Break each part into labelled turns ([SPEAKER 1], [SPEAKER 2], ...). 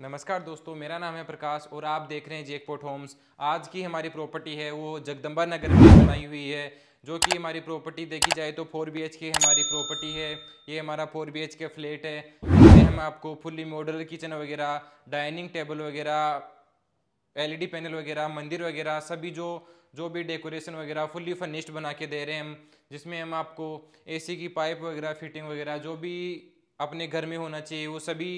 [SPEAKER 1] नमस्कार दोस्तों मेरा नाम है प्रकाश और आप देख रहे हैं जेकपोट होम्स आज की हमारी प्रॉपर्टी है वो जगदम्बा नगर में बनाई हुई है जो कि हमारी प्रॉपर्टी देखी जाए तो फोर बी की हमारी प्रॉपर्टी है ये हमारा फोर बी के फ्लैट है इसमें हम आपको फुल्ली मॉडल किचन वगैरह डाइनिंग टेबल वगैरह एलईडी पैनल e वगैरह मंदिर वगैरह सभी जो जो भी डेकोरेशन वगैरह फुल्ली फर्निश्ड बना के दे रहे हैं हम जिसमें हम आपको ए की पाइप वगैरह फिटिंग वगैरह जो भी अपने घर में होना चाहिए वो सभी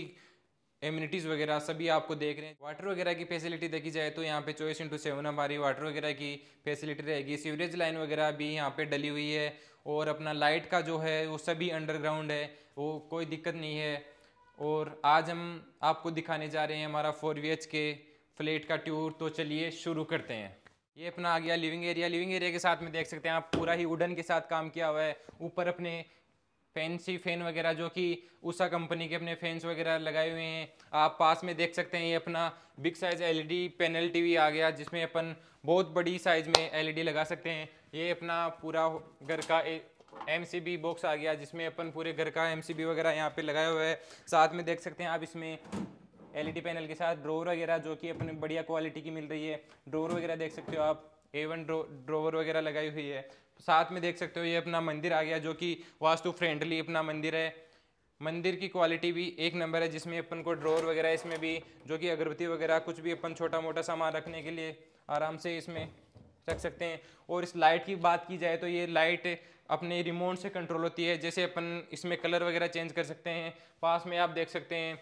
[SPEAKER 1] एम्यूनिटीज़ वगैरह सभी आपको देख रहे हैं वाटर वगैरह की फैसिलिटी देखी जाए तो यहाँ पे चौबीस इंटू सेवन हमारी वाटर वगैरह की फैसिलिटी रहेगी सीवरेज लाइन वगैरह भी यहाँ पे डली हुई है और अपना लाइट का जो है वो सभी अंडरग्राउंड है वो कोई दिक्कत नहीं है और आज हम आपको दिखाने जा रहे हैं हमारा फोर वी के फ्लेट का टूर तो चलिए शुरू करते हैं ये अपना आ गया लिविंग एरिया लिविंग एरिया के साथ में देख सकते हैं आप पूरा ही वुडन के साथ काम किया हुआ है ऊपर अपने फैंसी फैन वगैरह जो कि उषा कंपनी के अपने फैंस वगैरह लगाए हुए हैं आप पास में देख सकते हैं ये अपना big size LED panel TV आ गया जिसमें अपन बहुत बड़ी साइज में एलईडी e लगा सकते हैं ये अपना पूरा घर का एम सी बी बॉक्स आ गया जिसमें अपन पूरे घर का एम सी बी वगैरह यहाँ पे लगाया हुआ है साथ में देख सकते हैं आप इसमें एल पैनल e के साथ ड्रोवर वगैरह जो कि अपने बढ़िया क्वालिटी की मिल रही है ड्रोवर वगैरह देख सकते हो आप ए वन ड्रोवर वगैरह लगाई हुई है साथ में देख सकते हो ये अपना मंदिर आ गया जो कि वास्तु फ्रेंडली अपना मंदिर है मंदिर की क्वालिटी भी एक नंबर है जिसमें अपन को ड्रॉर वगैरह इसमें भी जो कि अगरबत्ती वगैरह कुछ भी अपन छोटा मोटा सामान रखने के लिए आराम से इसमें रख सकते हैं और इस लाइट की बात की जाए तो ये लाइट अपने रिमोट से कंट्रोल होती है जैसे अपन इसमें कलर वगैरह चेंज कर सकते हैं पास में आप देख सकते हैं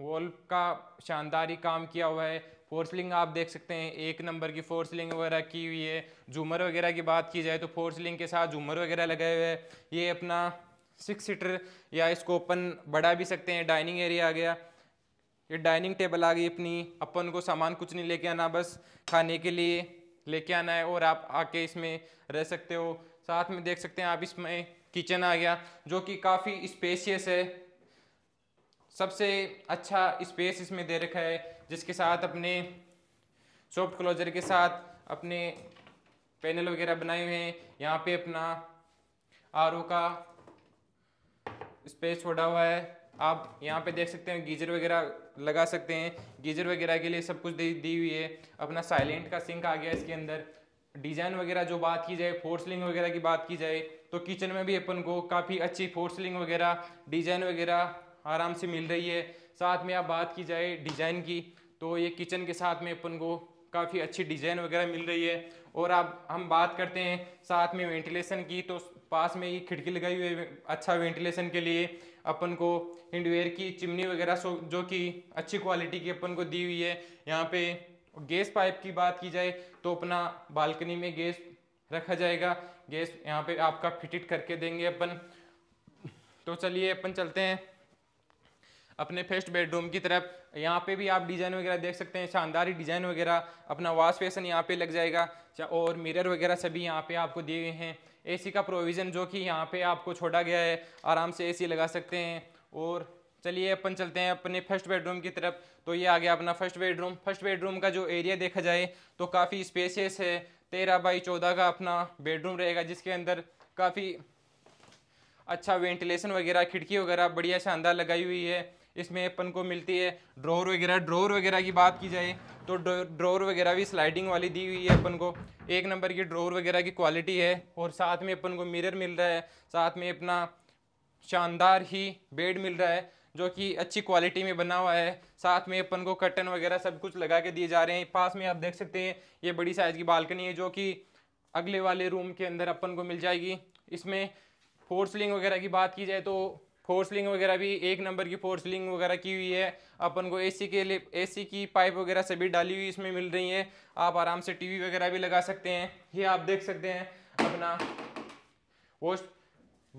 [SPEAKER 1] वॉल का शानदारी काम किया हुआ है फोर्सलिंग आप देख सकते हैं एक नंबर की फोर्सलिंग वगैरह की हुई है झूमर वगैरह की बात की जाए तो फोर्सलिंग के साथ झूमर वगैरह लगाए हुए हैं ये अपना सिक्स सीटर या इसको ओपन बढ़ा भी सकते हैं डाइनिंग एरिया आ गया ये डाइनिंग टेबल आ गई अपनी अपन को सामान कुछ नहीं लेके आना बस खाने के लिए लेके आना है और आप आके इसमें रह सकते हो साथ में देख सकते हैं आप इसमें किचन आ गया जो कि काफ़ी स्पेशियस है सबसे अच्छा स्पेस इसमें दे रखा है जिसके साथ अपने सॉफ्ट क्लोजर के साथ अपने पैनल वगैरह बनाए हुए हैं यहाँ पे अपना आर का स्पेस छोड़ा हुआ है आप यहाँ पे देख सकते हैं गीजर वगैरह लगा सकते हैं गीजर वगैरह के लिए सब कुछ दी दी हुई है अपना साइलेंट का सिंक आ गया इसके अंदर डिजाइन वगैरह जो बात की जाए फोर्सलिंग वगैरह की बात की जाए तो किचन में भी अपन को काफ़ी अच्छी फोर्सलिंग वगैरह डिजाइन वगैरह आराम से मिल रही है साथ में आप बात की जाए डिज़ाइन की तो ये किचन के साथ में अपन को काफ़ी अच्छी डिज़ाइन वगैरह मिल रही है और आप हम बात करते हैं साथ में वेंटिलेशन की तो पास में ये खिड़की लगाई हुई है अच्छा वेंटिलेशन के लिए अपन को हिंडवेयर की चिमनी वगैरह सो जो कि अच्छी क्वालिटी की अपन को दी हुई है यहाँ पे गैस पाइप की बात की जाए तो अपना बालकनी में गैस रखा जाएगा गैस यहाँ पे आपका फिटिट करके देंगे अपन तो चलिए अपन चलते हैं अपने फर्स्ट बेडरूम की तरफ यहाँ पे भी आप डिज़ाइन वगैरह देख सकते हैं शानदार ही डिज़ाइन वगैरह अपना वाश बेसन यहाँ पे लग जाएगा और मिरर वगैरह सभी यहाँ पे आपको दिए गए हैं एसी का प्रोविज़न जो कि यहाँ पे आपको छोड़ा गया है आराम से एसी लगा सकते हैं और चलिए अपन चलते हैं अपने फर्स्ट बेडरूम की तरफ तो ये आ गया अपना फर्स्ट बेडरूम फर्स्ट बेडरूम का जो एरिया देखा जाए तो काफ़ी स्पेसियस है तेरह बाई चौदह का अपना बेडरूम रहेगा जिसके अंदर काफ़ी अच्छा वेंटिलेशन वगैरह खिड़की वगैरह बढ़िया शानदार लगाई हुई है इसमें अपन को मिलती है ड्रोर वगैरह ड्रोर वगैरह की बात की जाए तो ड्रोर वगैरह भी स्लाइडिंग वाली दी हुई है अपन को एक नंबर की ड्रोर वगैरह की क्वालिटी है और साथ में अपन को मिरर मिल रहा है साथ में अपना शानदार ही बेड मिल रहा है जो कि अच्छी क्वालिटी में बना हुआ है साथ में अपन को कटन वगैरह सब कुछ लगा के दिए जा रहे हैं पास में आप देख सकते हैं ये बड़ी साइज़ की बालकनी है जो कि अगले वाले रूम के अंदर अपन को मिल जाएगी इसमें फोर्सलिंग वगैरह की बात की जाए तो फोर्सलिंग वगैरह भी एक नंबर की फोर्सलिंग वगैरह की हुई है अपन को एसी के लिए एसी की पाइप वगैरह सभी डाली हुई इसमें मिल रही है आप आराम से टीवी वगैरह भी लगा सकते हैं ये आप देख सकते हैं अपना वॉश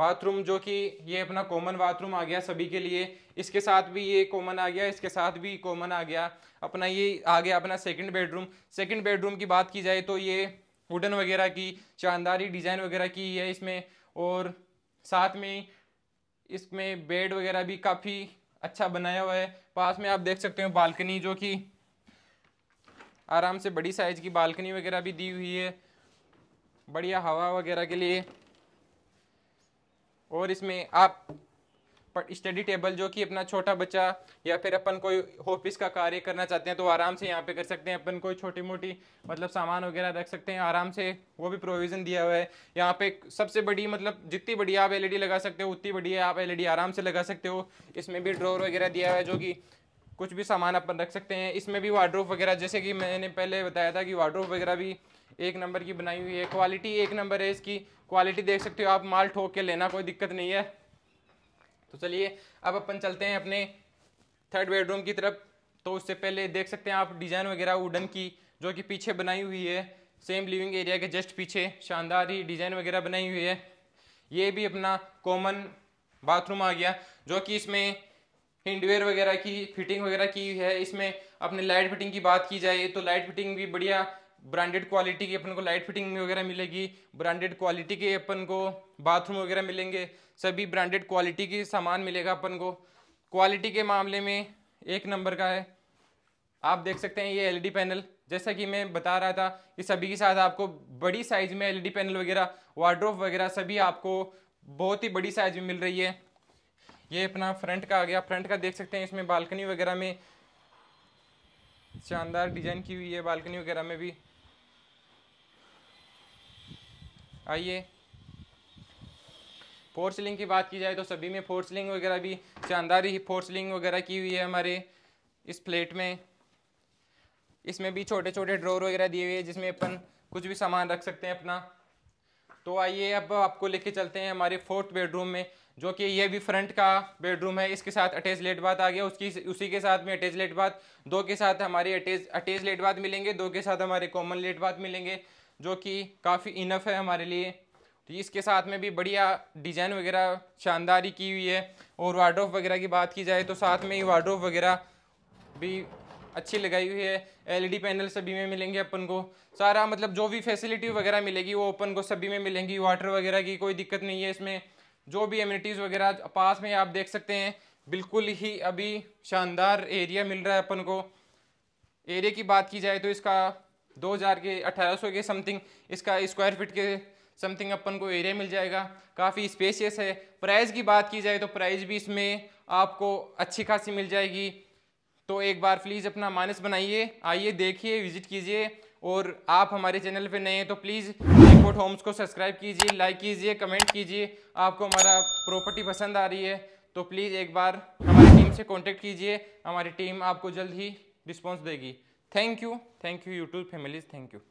[SPEAKER 1] बाथरूम जो कि ये अपना कॉमन बाथरूम आ गया सभी के लिए इसके साथ भी ये कॉमन आ गया इसके साथ भी कॉमन आ गया अपना ये आ गया अपना सेकेंड बेडरूम सेकेंड बेडरूम की बात की जाए तो ये वुडन वगैरह की शानदारी डिज़ाइन वगैरह की है इसमें और साथ में इसमें बेड वगैरह भी काफ़ी अच्छा बनाया हुआ है पास में आप देख सकते हो बालकनी जो कि आराम से बड़ी साइज की बालकनी वगैरह भी दी हुई है बढ़िया हवा वगैरह के लिए और इसमें आप स्टडी टेबल जो कि अपना छोटा बच्चा या फिर अपन कोई ऑफिस का कार्य करना चाहते हैं तो आराम से यहाँ पे कर सकते हैं अपन कोई छोटी मोटी मतलब सामान वगैरह रख सकते हैं आराम से वो भी प्रोविज़न दिया हुआ है यहाँ पे सबसे बड़ी मतलब जितनी बड़ी आप एलईडी e लगा सकते हो उतनी बड़ी आप एलईडी e आराम से लगा सकते हो इसमें भी ड्रॉर वगैरह दिया हुआ है जो कि कुछ भी सामान अपन रख सकते हैं इसमें भी वार्ड्रोप वगैरह जैसे कि मैंने पहले बताया था कि वार्ड्रोप वगैरह भी एक नंबर की बनाई हुई है क्वालिटी एक नंबर है इसकी क्वालिटी देख सकते हो आप माल ठोक के लेना कोई दिक्कत नहीं है तो चलिए अब अपन चलते हैं अपने थर्ड बेडरूम की तरफ तो उससे पहले देख सकते हैं आप डिज़ाइन वगैरह वुडन की जो कि पीछे बनाई हुई है सेम लिविंग एरिया के जस्ट पीछे शानदार ही डिज़ाइन वगैरह बनाई हुई है ये भी अपना कॉमन बाथरूम आ गया जो कि इसमें हिंडवेयर वगैरह की फिटिंग वगैरह की है इसमें अपने लाइट फिटिंग की बात की जाए तो लाइट फिटिंग भी बढ़िया ब्रांडेड क्वालिटी की अपन को लाइट फिटिंग वगैरह मिलेगी ब्रांडेड क्वालिटी के अपन को बाथरूम वगैरह मिलेंगे सभी ब्रांडेड क्वालिटी की सामान मिलेगा अपन को क्वालिटी के मामले में एक नंबर का है आप देख सकते हैं ये एलईडी पैनल जैसा कि मैं बता रहा था कि सभी के साथ आपको बड़ी साइज में एलईडी पैनल वगैरह वार्ड्रोफ वगैरह सभी आपको बहुत ही बड़ी साइज में मिल रही है ये अपना फ्रंट का आ गया फ्रंट का देख सकते हैं इसमें बालकनी वगैरह में शानदार डिजाइन की हुई है बालकनी वगैरह में भी आइए फोर्स की बात की जाए तो सभी में फोर्स सीलिंग वगैरह भी शानदार ही फोर्स वगैरह की हुई है हमारे इस प्लेट में इसमें भी छोटे छोटे ड्रॉर वगैरह दिए हुए हैं जिसमें अपन कुछ भी सामान रख सकते हैं अपना तो आइए अब आपको लेके चलते हैं हमारे फोर्थ बेडरूम में जो कि यह भी फ्रंट का बेडरूम है इसके साथ अटैच लेट बाथ आ गया उसकी उसी के साथ में अटैच लेट बाथ दो के साथ हमारे अटैच अटैच लेट बाथ मिलेंगे दो के साथ हमारे कॉमन लेट बाथ मिलेंगे जो कि काफ़ी इनफ है हमारे लिए तो इसके साथ में भी बढ़िया डिज़ाइन वगैरह शानदारी की हुई है और वार्ड्रोफ वगैरह की बात की जाए तो साथ में ही वार्ड्रोफ वगैरह भी अच्छी लगाई हुई है एलईडी पैनल e सभी में मिलेंगे अपन को सारा मतलब जो भी फैसिलिटी वगैरह मिलेगी वो अपन को सभी में मिलेंगी वाटर वगैरह की कोई दिक्कत नहीं है इसमें जो भी एम्यूनिटीज़ वगैरह पास में आप देख सकते हैं बिल्कुल ही अभी शानदार एरिया मिल रहा है अपन को एरिया की बात की जाए तो इसका दो हज़ार के अठारह सौ के समथिंग इसका स्क्वायर फिट के समथिंग अपन को एरिया मिल जाएगा काफ़ी स्पेसियस है प्राइस की बात की जाए तो प्राइस भी इसमें आपको अच्छी खासी मिल जाएगी तो एक बार प्लीज़ अपना मानस बनाइए आइए देखिए विजिट कीजिए और आप हमारे चैनल पे नए हैं तो प्लीज़ रिपोर्ट होम्स को सब्सक्राइब कीजिए लाइक कीजिए कमेंट कीजिए आपको हमारा प्रॉपर्टी पसंद आ रही है तो प्लीज़ एक बार हमारी टीम से कॉन्टेक्ट कीजिए हमारी टीम आपको जल्द ही रिस्पॉन्स देगी Thank you. Thank you YouTube families. Thank you.